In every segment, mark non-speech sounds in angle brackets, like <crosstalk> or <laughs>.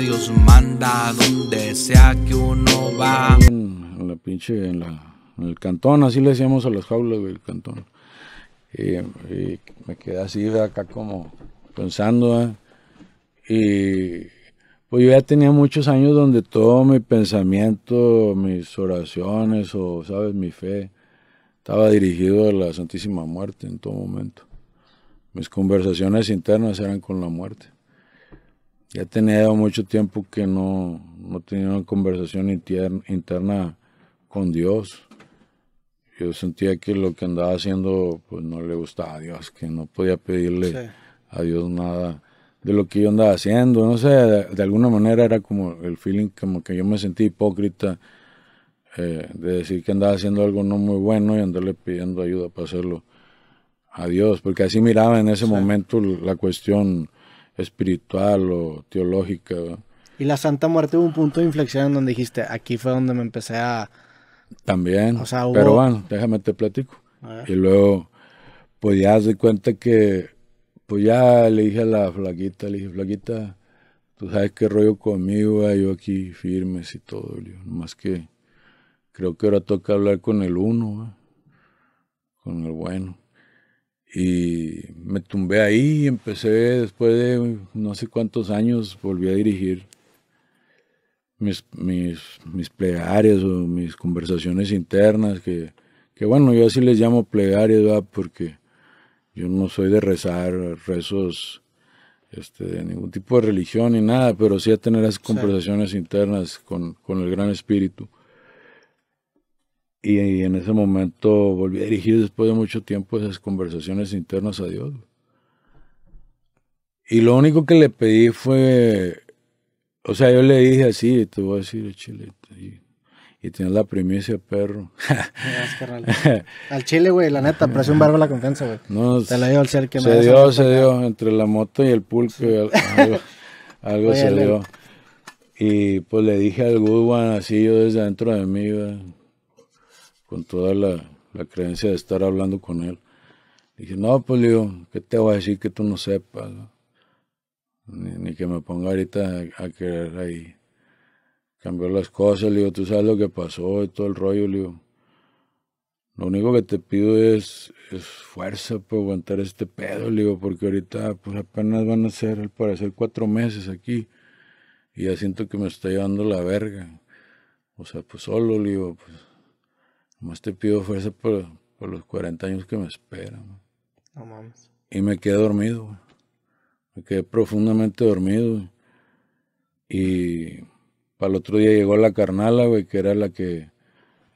Dios manda, donde sea que uno va. En la pinche, en, la, el cantón, así le decíamos a las jaulas, del cantón. Eh, y, me quedé así acá como pensando. Eh. Y pues yo ya tenía muchos años donde todo mi pensamiento, mis oraciones o, sabes, mi fe estaba dirigido a la Santísima Muerte en todo momento. Mis conversaciones internas eran con la muerte. Ya tenía mucho tiempo que no, no tenía una conversación interna, con Dios. Yo sentía que lo que andaba haciendo pues no le gustaba a Dios, que no podía pedirle a Dios nada de lo que yo andaba haciendo. No sé, de, alguna manera era como el feeling como que yo me sentí hipócrita eh, de decir que andaba haciendo algo no muy bueno y andarle pidiendo ayuda para hacerlo a Dios, porque así miraba en ese momento la cuestión espiritual o teológica. Y la Santa Muerte hubo un punto de inflexión donde dijiste, aquí fue donde me empecé a... También. Pero bueno, déjame te platico. Y luego, pues ya se cuenta que, pues ya le dije a la flaguita le dije, flaquita, tú sabes qué rollo conmigo, ah, yo aquí firmes y todo, yo, más que creo que ahora toca hablar con el uno, ah, con el bueno. Y me tumbé ahí y empecé, después de no sé cuántos años, volví a dirigir mis, mis, plegarias o mis conversaciones internas, que, bueno, yo así les llamo plegarias, porque yo no soy de rezar rezos este, de ningún tipo de religión ni nada, pero sí a tener esas conversaciones internas con el gran espíritu. Y en ese momento volví a dirigir después de mucho tiempo esas conversaciones internas a Dios. Y lo único que le pedí fue, o sea, yo le dije así, te voy a decir, Chile, y, y la primicia, perro. <laughs> al Chile, güey, la neta, es un barba la confianza, güey. se dio, se dio, entre la moto y el pulque, algo, <laughs> se dio. Y pues le dije al Goodwan así, yo desde dentro de mí, con toda la, la creencia de estar hablando con él. Dije, no, pues Leo, ¿qué te voy a decir que tú no sepas? Ni, ni que me ponga ahorita a, querer ahí. ...cambiar las cosas, digo... tú sabes lo que pasó y todo el rollo, Leo. Lo único que te pido es, es fuerza para aguantar este pedo, Leo, porque ahorita pues apenas van a ser, al parecer, cuatro meses aquí. Y ya siento que me está llevando la verga. O sea, pues solo, Leo, pues Nomás te pido fuerza por, los 40 años que me esperan. No mames. Y me quedé dormido, Me quedé profundamente dormido. Y para el otro día llegó la carnala, güey, que era la que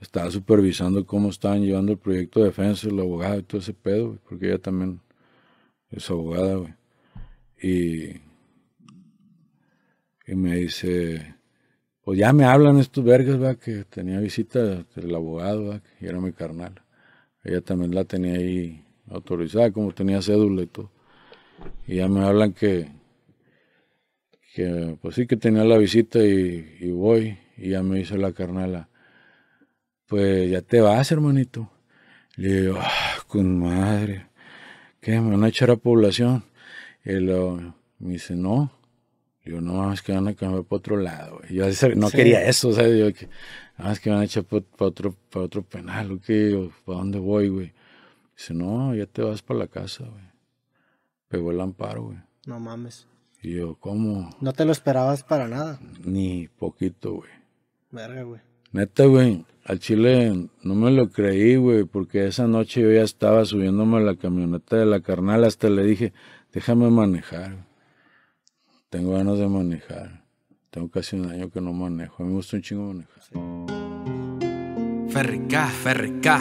estaba supervisando cómo estaban llevando el proyecto de defensa, el abogado y todo ese pedo, güey, porque ella también es abogada, güey. y me dice, pues ya me hablan estos vergas, ¿verdad? que tenía visita del abogado, ¿verdad? que era mi carnal. Ella también la tenía ahí autorizada, como tenía cédula y todo. Y ya me hablan que, pues sí que tenía la visita y, voy. Y ya me dice la carnala, pues ya te vas, hermanito. Le digo, ah, con madre, ¿qué? ¿Me van a echar a población? Y me dice, no, yo no es que van a cambiar para otro lado. Güey. Yo no quería eso, ¿sabes? Yo, que, ah, es que van a echar para, otro, otro penal, ¿o qué? ¿Para dónde voy, güey? Dice, no, ya te vas para la casa, güey. Pegó el amparo, güey. No mames. Y yo, ¿cómo? No te lo esperabas para nada. Ni poquito, güey. Verga, güey. Neta, güey. Al Chile no me lo creí, güey, porque esa noche yo ya estaba subiéndome a la camioneta de la carnal. Hasta le dije, déjame manejar. güey. Tengo ganas de manejar. Tengo casi un año que no manejo. A mí me gusta un chingo manejar. Ferrica, ferrica.